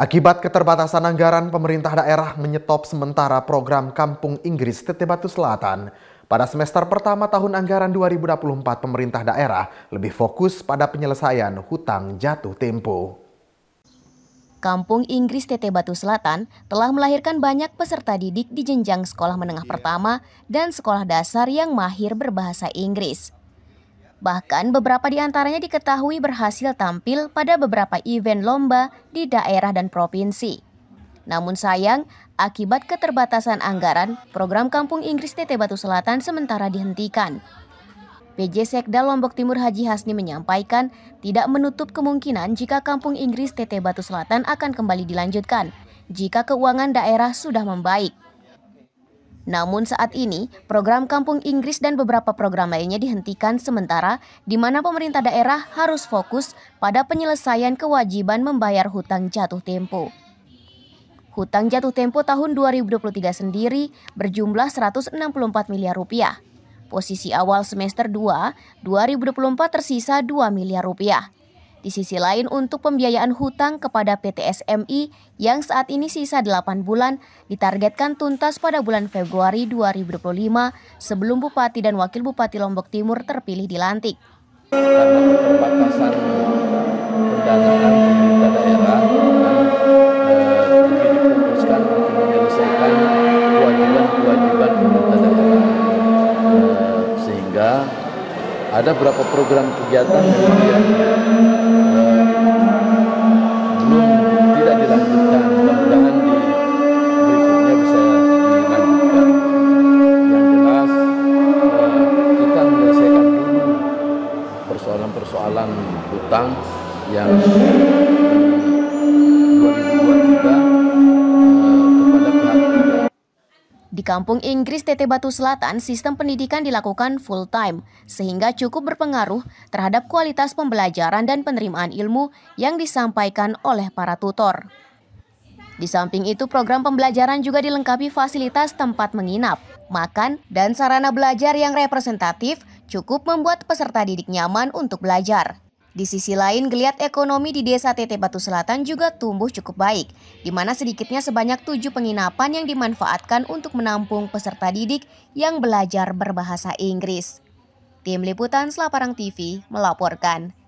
Akibat keterbatasan anggaran, pemerintah daerah menyetop sementara program Kampung Inggris Tete Batu Selatan. Pada semester pertama tahun anggaran 2024, pemerintah daerah lebih fokus pada penyelesaian hutang jatuh tempo. Kampung Inggris Tete Batu Selatan telah melahirkan banyak peserta didik di jenjang sekolah menengah iya. pertama dan sekolah dasar yang mahir berbahasa Inggris. Bahkan beberapa di antaranya diketahui berhasil tampil pada beberapa event lomba di daerah dan provinsi. Namun sayang, akibat keterbatasan anggaran, program Kampung Inggris TT Batu Selatan sementara dihentikan. PJ Sekda Lombok Timur Haji Hasni menyampaikan tidak menutup kemungkinan jika Kampung Inggris TT Batu Selatan akan kembali dilanjutkan jika keuangan daerah sudah membaik. Namun saat ini, program Kampung Inggris dan beberapa program lainnya dihentikan sementara di mana pemerintah daerah harus fokus pada penyelesaian kewajiban membayar hutang jatuh tempo. Hutang jatuh tempo tahun 2023 sendiri berjumlah 164 miliar rupiah. Posisi awal semester 2, 2024 tersisa 2 miliar rupiah. Di sisi lain untuk pembiayaan hutang kepada PT SMI yang saat ini sisa 8 bulan ditargetkan tuntas pada bulan Februari 2025 sebelum Bupati dan Wakil Bupati Lombok Timur terpilih dilantik. pemerintah daerah eh, kewajiban-kewajiban pemerintah daerah eh, sehingga ada berapa program kegiatan yang hutang yang eh, Di kampung Inggris TT Batu Selatan, sistem pendidikan dilakukan full time, sehingga cukup berpengaruh terhadap kualitas pembelajaran dan penerimaan ilmu yang disampaikan oleh para tutor. Di samping itu, program pembelajaran juga dilengkapi fasilitas tempat menginap, makan, dan sarana belajar yang representatif cukup membuat peserta didik nyaman untuk belajar. Di sisi lain, geliat ekonomi di desa TT Batu Selatan juga tumbuh cukup baik, di mana sedikitnya sebanyak tujuh penginapan yang dimanfaatkan untuk menampung peserta didik yang belajar berbahasa Inggris. Tim Liputan Selaparang TV melaporkan.